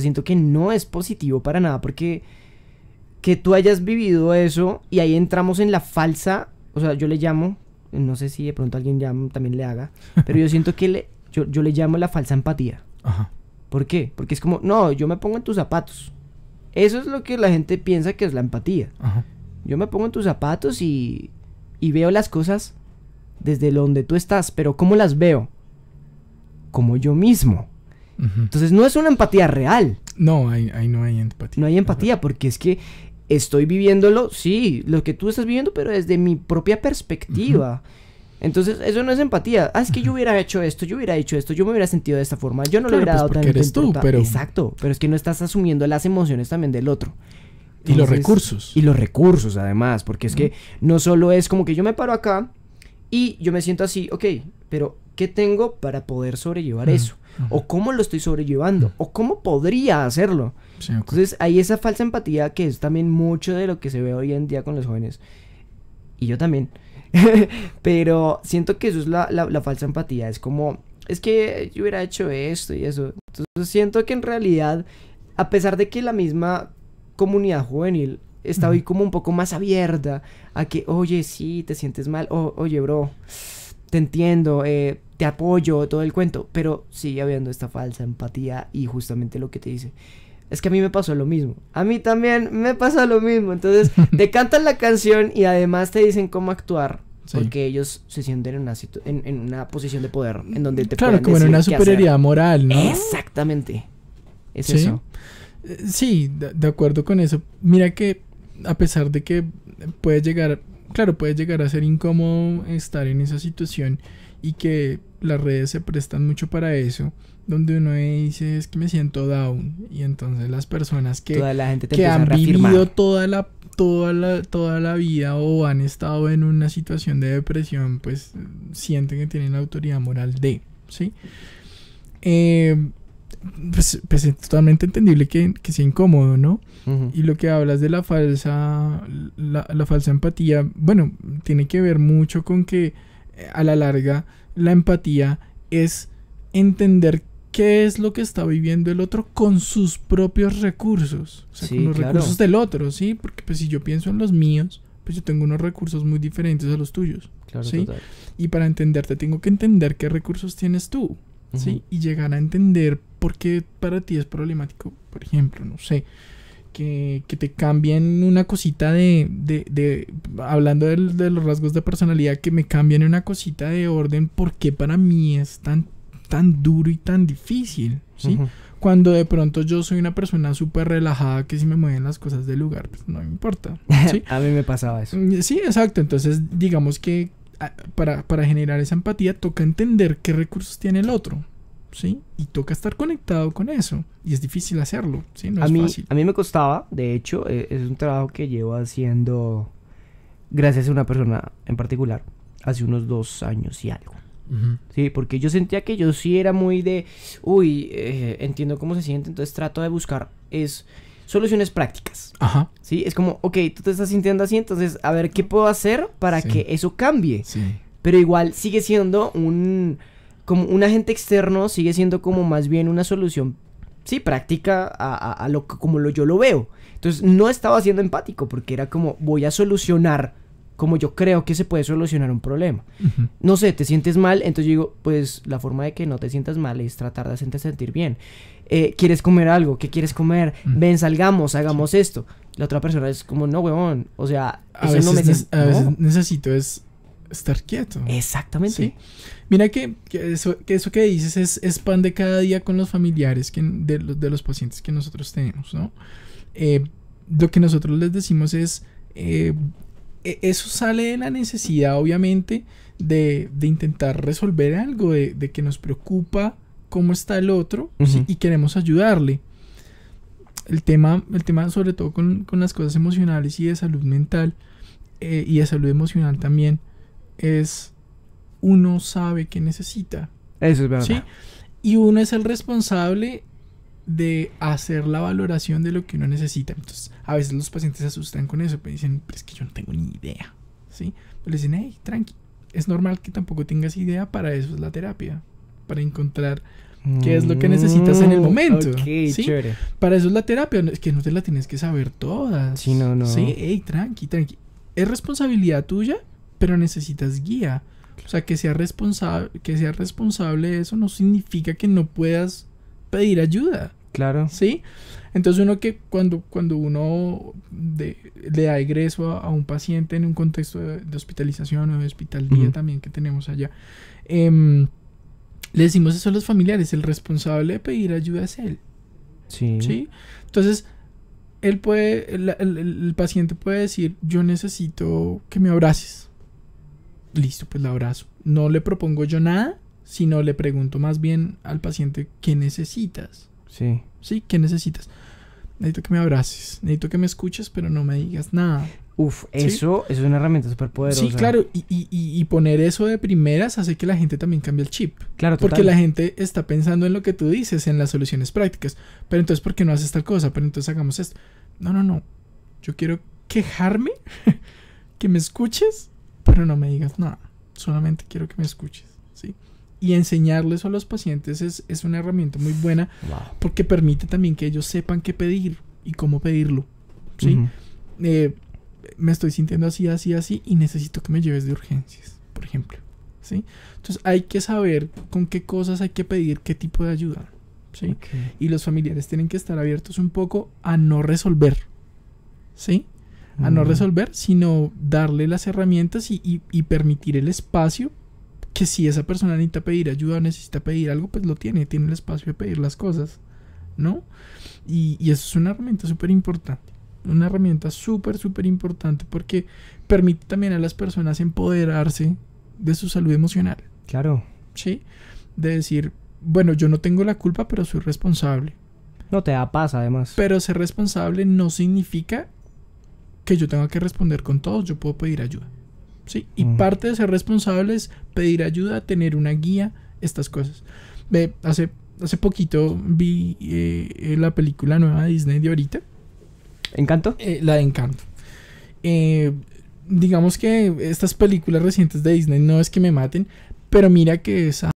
siento que no es positivo para nada porque que tú hayas vivido eso y ahí entramos en la falsa, o sea, yo le llamo, no sé si de pronto alguien ya también le haga, pero yo siento que le, yo, le llamo la falsa empatía. Ajá. ¿Por qué? Porque es como, no, yo me pongo en tus zapatos. Eso es lo que la gente piensa que es la empatía. Yo me pongo en tus zapatos y, y veo las cosas desde donde tú estás, pero ¿cómo las veo? Como yo mismo. Entonces no es una empatía real. No, ahí, no hay empatía. No hay empatía porque es que estoy viviéndolo, sí, lo que tú estás viviendo, pero desde mi propia perspectiva. Entonces, eso no es empatía. Ah, es que yo hubiera hecho esto, yo hubiera hecho esto, yo me hubiera sentido de esta forma, yo no lo hubiera pues, dado porque eres tú, pero... Exacto, pero es que no estás asumiendo las emociones también del otro. y los recursos. Y los recursos, además, porque es que no solo es como que yo me paro acá y yo me siento así, ok, pero ¿qué tengo para poder sobrellevar eso? ¿O cómo lo estoy sobrellevando? ¿O cómo podría hacerlo? Entonces hay esa falsa empatía que es también mucho de lo que se ve hoy en día con los jóvenes. Y yo también. pero siento que eso es la, falsa empatía. Es como, es que yo hubiera hecho esto y eso. Entonces siento que en realidad, a pesar de que la misma comunidad juvenil está hoy como un poco más abierta a que, oye, sí, te sientes mal, o, oye, bro, te entiendo, eh, te apoyo, todo el cuento, pero sigue habiendo esta falsa empatía y justamente lo que te dice. Es que a mí me pasó lo mismo. A mí también me pasa lo mismo. Entonces, te cantan la canción y además te dicen cómo actuar. Porque ellos se sienten en una, en, una posición de poder en donde te Claro, como en una superioridad moral, ¿no? Exactamente. Es eso. Eh, sí, de acuerdo con eso. Mira que a pesar de que puede llegar claro, puede llegar a ser incómodo estar en esa situación y que las redes se prestan mucho para eso, donde uno dice es que me siento down y entonces las personas que, que han vivido toda la, toda, la, toda la vida o han estado en una situación de depresión, pues sienten que tienen la autoridad moral de, ¿sí? Eh, pues, pues, es totalmente entendible que, sea incómodo, ¿no? Y lo que hablas de la falsa, la, falsa empatía, bueno, tiene que ver mucho con que eh, a la larga la empatía es entender qué es lo que está viviendo el otro con sus propios recursos, o sea, con los recursos del otro, ¿sí? Porque pues si yo pienso en los míos, pues yo tengo unos recursos muy diferentes a los tuyos, claro, ¿sí? Y para entenderte tengo que entender qué recursos tienes tú, ¿sí? Y llegar a entender porque para ti es problemático, por ejemplo, no sé, que, te cambien una cosita de, de, hablando de, los rasgos de personalidad, que me cambien una cosita de orden, porque para mí es tan, tan duro y tan difícil, ¿sí? Cuando de pronto yo soy una persona súper relajada que si me mueven las cosas del lugar, pues no me importa. A mí me pasaba eso. Mm, sí, exacto. Entonces, digamos que ah, para, para generar esa empatía toca entender qué recursos tiene el otro. Y toca estar conectado con eso. Y es difícil hacerlo, a mí, A mí me costaba, de hecho, e, es un trabajo que llevo haciendo gracias a una persona en particular, hace unos dos años y algo. Sí, porque yo sentía que yo sí era muy de, uy, eh, entiendo cómo se siente, entonces trato de buscar es soluciones prácticas. Ajá. Sí, es como, ok, tú te estás sintiendo así, entonces a ver qué puedo hacer para que eso cambie. Sí. Pero igual sigue siendo un, como un agente externo sigue siendo como más bien una solución, sí, práctica a, lo que, como lo, yo lo veo. Entonces no estaba siendo empático porque era como voy a solucionar como yo creo que se puede solucionar un problema. No sé, te sientes mal, entonces yo digo, pues la forma de que no te sientas mal es tratar de hacerte sentir bien. Eh, ¿Quieres comer algo? ¿Qué quieres comer? Mm. Ven, salgamos, hagamos esto. La otra persona es como, no, weón, o sea, a veces necesito es estar quieto. Exactamente. Mira que, eso, que, dices es, es, pan de cada día con los familiares que, de, los, de los pacientes que nosotros tenemos, ¿no? Eh, lo que nosotros les decimos es, eh, e, eso sale de la necesidad, obviamente, de, intentar resolver algo, de, que nos preocupa cómo está el otro pues, y queremos ayudarle. El tema, el tema sobre todo con, las cosas emocionales y de salud mental eh, y de salud emocional también, es uno sabe qué necesita. Eso es verdad. Y uno es el responsable de hacer la valoración de lo que uno necesita. Entonces, a veces los pacientes se asustan con eso, pero pues dicen, pero es que yo no tengo ni idea. ¿Sí? Pero pues dicen, hey, tranqui, es normal que tampoco tengas idea, para eso es la terapia, para encontrar qué es lo que necesitas en el mm, momento. ¿sí? Para eso es la terapia, es que no te la tienes que saber todas. Sí, no, no. Sí, hey, tranqui, tranqui. Es responsabilidad tuya pero necesitas guía. O sea, que sea responsable, que sea responsable eso no significa que no puedas pedir ayuda. Claro. ¿Sí? Entonces uno que cuando, cuando uno le da egreso a, un paciente en un contexto de, hospitalización o de hospitalía también que tenemos allá, em, le decimos eso a los familiares, el responsable de pedir ayuda es él. Sí. ¿Sí? Entonces, él puede, el paciente puede decir, yo necesito que me abraces listo, pues la abrazo. No le propongo yo nada, sino le pregunto más bien al paciente qué necesitas. Sí. Sí, qué necesitas. Necesito que me abraces, necesito que me escuches, pero no me digas nada. Uf, eso, es una herramienta súper poderosa. Sí, claro, y, y, y, poner eso de primeras hace que la gente también cambie el chip. Claro, total. Porque la gente está pensando en lo que tú dices, en las soluciones prácticas. Pero entonces, ¿por qué no haces tal cosa? Pero entonces hagamos esto. No, no, no. Yo quiero quejarme, que me escuches pero no me digas nada, solamente quiero que me escuches, ¿sí? Y enseñarles a los pacientes es, es una herramienta muy buena porque permite también que ellos sepan qué pedir y cómo pedirlo, ¿sí? Eh, me estoy sintiendo así, así, así y necesito que me lleves de urgencias, por ejemplo, ¿sí? Entonces hay que saber con qué cosas hay que pedir qué tipo de ayuda, ¿sí? Y los familiares tienen que estar abiertos un poco a no resolver, ¿sí? a no mm. resolver, sino darle las herramientas y, permitir el espacio que si esa persona necesita pedir ayuda, necesita pedir algo, pues lo tiene, tiene el espacio de pedir las cosas, ¿no? Y, y eso es una herramienta súper importante, una herramienta súper, súper importante porque permite también a las personas empoderarse de su salud emocional. Claro. Sí, de decir, bueno, yo no tengo la culpa, pero soy responsable. No te da paz, además. Pero ser responsable no significa que yo tengo que responder con todos, yo puedo pedir ayuda. ¿sí? Y parte de ser responsable es pedir ayuda, tener una guía, estas cosas. Ve, hace, hace poquito vi eh, la película nueva de Disney de ahorita. ¿Encanto? Eh, la de Encanto. Eh, digamos que estas películas recientes de Disney no es que me maten, pero mira que esa